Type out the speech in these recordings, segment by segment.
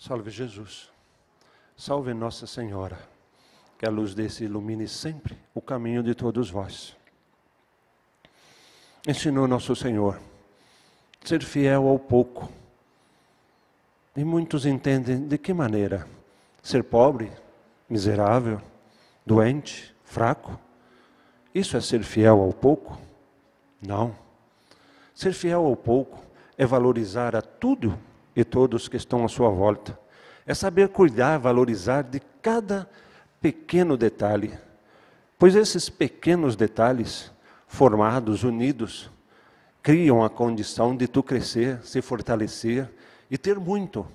Salve Jesus, salve Nossa Senhora, que a luz desse ilumine sempre o caminho de todos vós. Ensinou nosso Senhor ser fiel ao pouco. E muitos entendem de que maneira ser pobre, miserável, doente, fraco. Isso é ser fiel ao pouco? Não. Ser fiel ao pouco é valorizar a tudo e todos que estão à sua volta. É saber cuidar, valorizar de cada pequeno detalhe, pois esses pequenos detalhes, formados, unidos, criam a condição de tu crescer, se fortalecer e ter muito,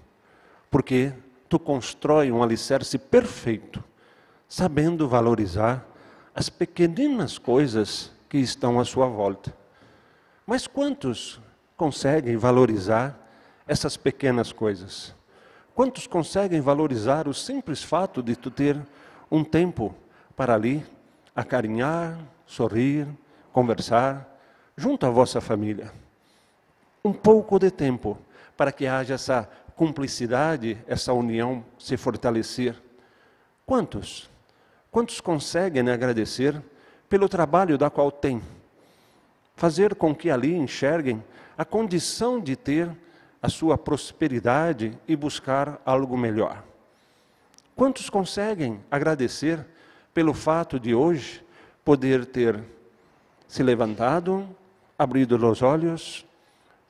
porque tu constrói um alicerce perfeito, sabendo valorizar as pequeninas coisas que estão à sua volta. Mas quantos conseguem valorizar essas pequenas coisas? Quantos conseguem valorizar o simples fato de tu ter um tempo para ali acarinhar, sorrir, conversar, junto à vossa família? Um pouco de tempo para que haja essa cumplicidade, essa união se fortalecer. Quantos? Quantos conseguem agradecer pelo trabalho da qual têm? Fazer com que ali enxerguem a condição de ter a sua prosperidade e buscar algo melhor. Quantos conseguem agradecer pelo fato de hoje poder ter se levantado, abrido os olhos,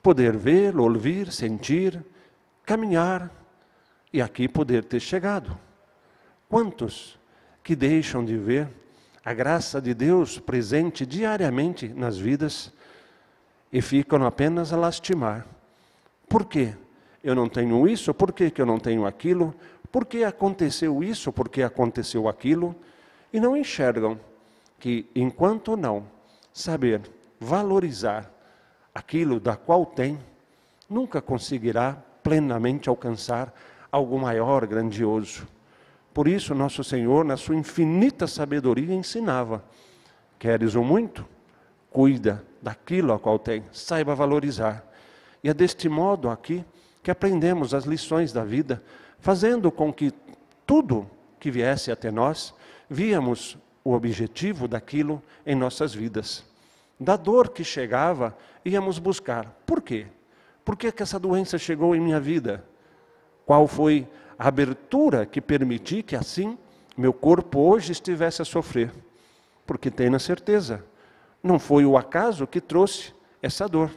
poder ver, ouvir, sentir, caminhar e aqui poder ter chegado? Quantos que deixam de ver a graça de Deus presente diariamente nas vidas e ficam apenas a lastimar? Por quê? Eu não tenho isso, por que, que eu não tenho aquilo? Por que aconteceu isso, por que aconteceu aquilo? E não enxergam que, enquanto não saber valorizar aquilo da qual tem, nunca conseguirá plenamente alcançar algo maior, grandioso. Por isso, nosso Senhor, na sua infinita sabedoria, ensinava: queres o muito? Cuida daquilo a qual tem, saiba valorizar. E é deste modo aqui que aprendemos as lições da vida, fazendo com que tudo que viesse até nós, víamos o objetivo daquilo em nossas vidas. Da dor que chegava, íamos buscar. Por quê? Por que, é que essa doença chegou em minha vida? Qual foi a abertura que permiti que assim meu corpo hoje estivesse a sofrer? Porque tenho a certeza, não foi o acaso que trouxe essa dor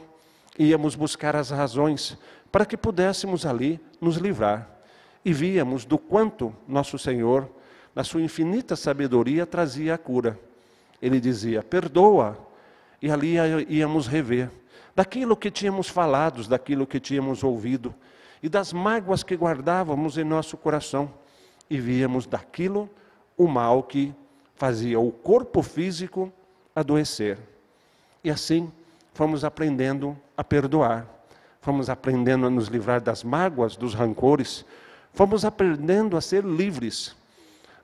íamos buscar as razões para que pudéssemos ali nos livrar. E víamos do quanto nosso Senhor, na sua infinita sabedoria, trazia a cura. Ele dizia: perdoa. E ali íamos rever daquilo que tínhamos falado, daquilo que tínhamos ouvido e das mágoas que guardávamos em nosso coração. E víamos daquilo o mal que fazia o corpo físico adoecer. E assim, fomos aprendendo a perdoar, fomos aprendendo a nos livrar das mágoas, dos rancores, fomos aprendendo a ser livres.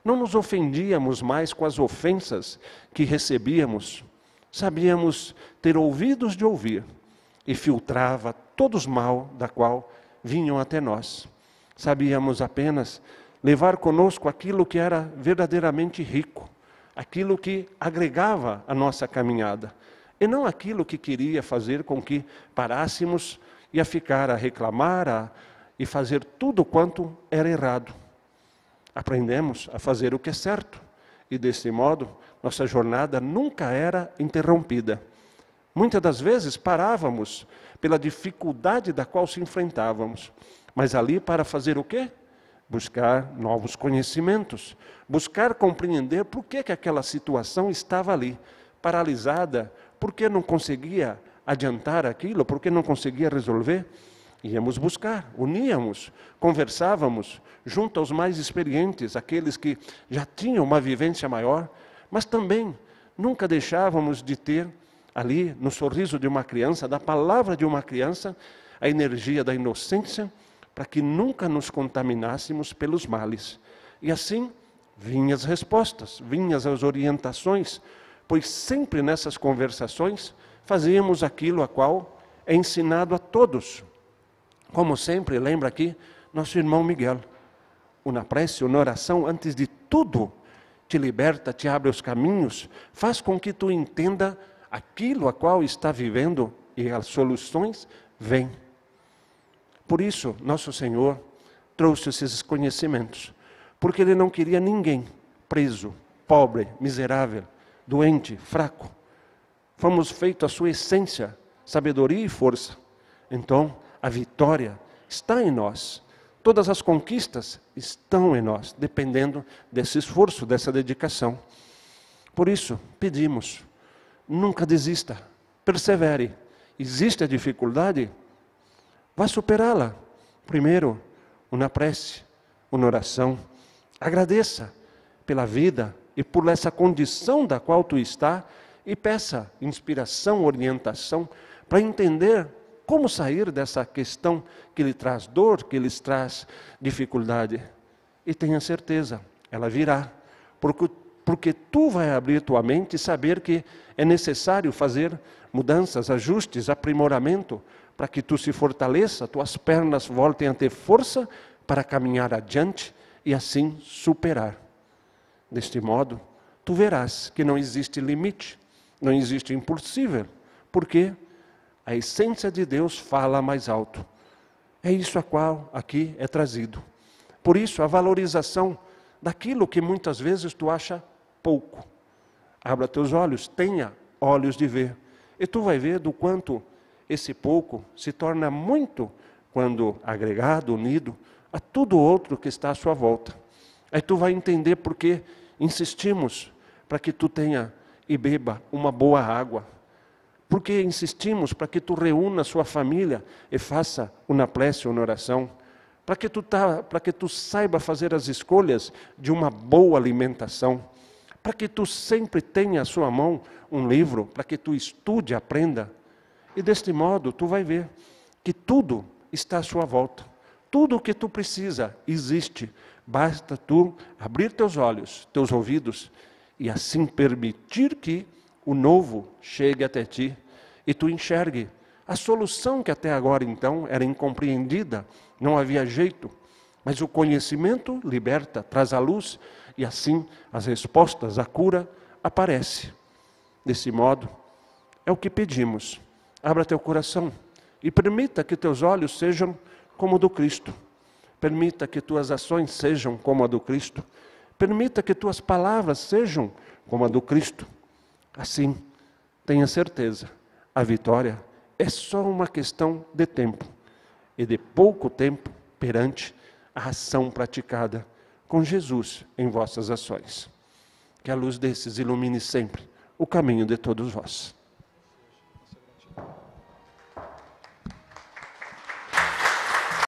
Não nos ofendíamos mais com as ofensas que recebíamos. Sabíamos ter ouvidos de ouvir e filtrava todos mal da qual vinham até nós. Sabíamos apenas levar conosco aquilo que era verdadeiramente rico, aquilo que agregava a nossa caminhada e não aquilo que queria fazer com que parássemos e a ficar a reclamar a, e fazer tudo quanto era errado. Aprendemos a fazer o que é certo e, desse modo, nossa jornada nunca era interrompida. Muitas das vezes parávamos pela dificuldade da qual se enfrentávamos, mas ali para fazer o quê? Buscar novos conhecimentos, buscar compreender por que, que aquela situação estava ali, paralisada, por que não conseguia adiantar aquilo, Por que não conseguia resolver, íamos buscar, uníamos, conversávamos junto aos mais experientes, aqueles que já tinham uma vivência maior, mas também nunca deixávamos de ter ali, no sorriso de uma criança, da palavra de uma criança, a energia da inocência, para que nunca nos contaminássemos pelos males. E assim vinham as respostas, vinham as orientações pois sempre nessas conversações fazíamos aquilo a qual é ensinado a todos. Como sempre, lembra aqui nosso irmão Miguel. Uma prece, uma oração, antes de tudo, te liberta, te abre os caminhos, faz com que tu entenda aquilo a qual está vivendo e as soluções vêm. Por isso, nosso Senhor trouxe esses conhecimentos, porque ele não queria ninguém preso, pobre, miserável, doente, fraco. Fomos feitos a sua essência, sabedoria e força. Então, a vitória está em nós. Todas as conquistas estão em nós, dependendo desse esforço, dessa dedicação. Por isso, pedimos: nunca desista, persevere. Existe a dificuldade? Vá superá-la. Primeiro, uma prece, uma oração. Agradeça pela vida, e por essa condição da qual tu está, e peça inspiração, orientação, para entender como sair dessa questão que lhe traz dor, que lhe traz dificuldade. E tenha certeza, ela virá, porque, porque tu vai abrir tua mente e saber que é necessário fazer mudanças, ajustes, aprimoramento, para que tu se fortaleça, tuas pernas voltem a ter força para caminhar adiante e assim superar deste modo, tu verás que não existe limite, não existe impossível, porque a essência de Deus fala mais alto. É isso a qual aqui é trazido. Por isso, a valorização daquilo que muitas vezes tu acha pouco. Abra teus olhos, tenha olhos de ver. E tu vai ver do quanto esse pouco se torna muito quando agregado, unido a tudo outro que está à sua volta. Aí tu vai entender por que insistimos para que tu tenha e beba uma boa água. Porque insistimos para que tu reúna sua família e faça uma prece, uma oração. Para que, tá, para que tu saiba fazer as escolhas de uma boa alimentação. Para que tu sempre tenha à sua mão um livro, para que tu estude, aprenda. E deste modo tu vai ver que tudo está à sua volta. Tudo o que tu precisa existe. Basta tu abrir teus olhos, teus ouvidos e assim permitir que o novo chegue até ti e tu enxergue a solução que até agora então era incompreendida, não havia jeito. Mas o conhecimento liberta, traz a luz e assim as respostas, a cura aparece. Desse modo, é o que pedimos. Abra teu coração e permita que teus olhos sejam como a do Cristo. Permita que tuas ações sejam como a do Cristo. Permita que tuas palavras sejam como a do Cristo. Assim, tenha certeza, a vitória é só uma questão de tempo e de pouco tempo perante a ação praticada com Jesus em vossas ações. Que a luz desses ilumine sempre o caminho de todos vós.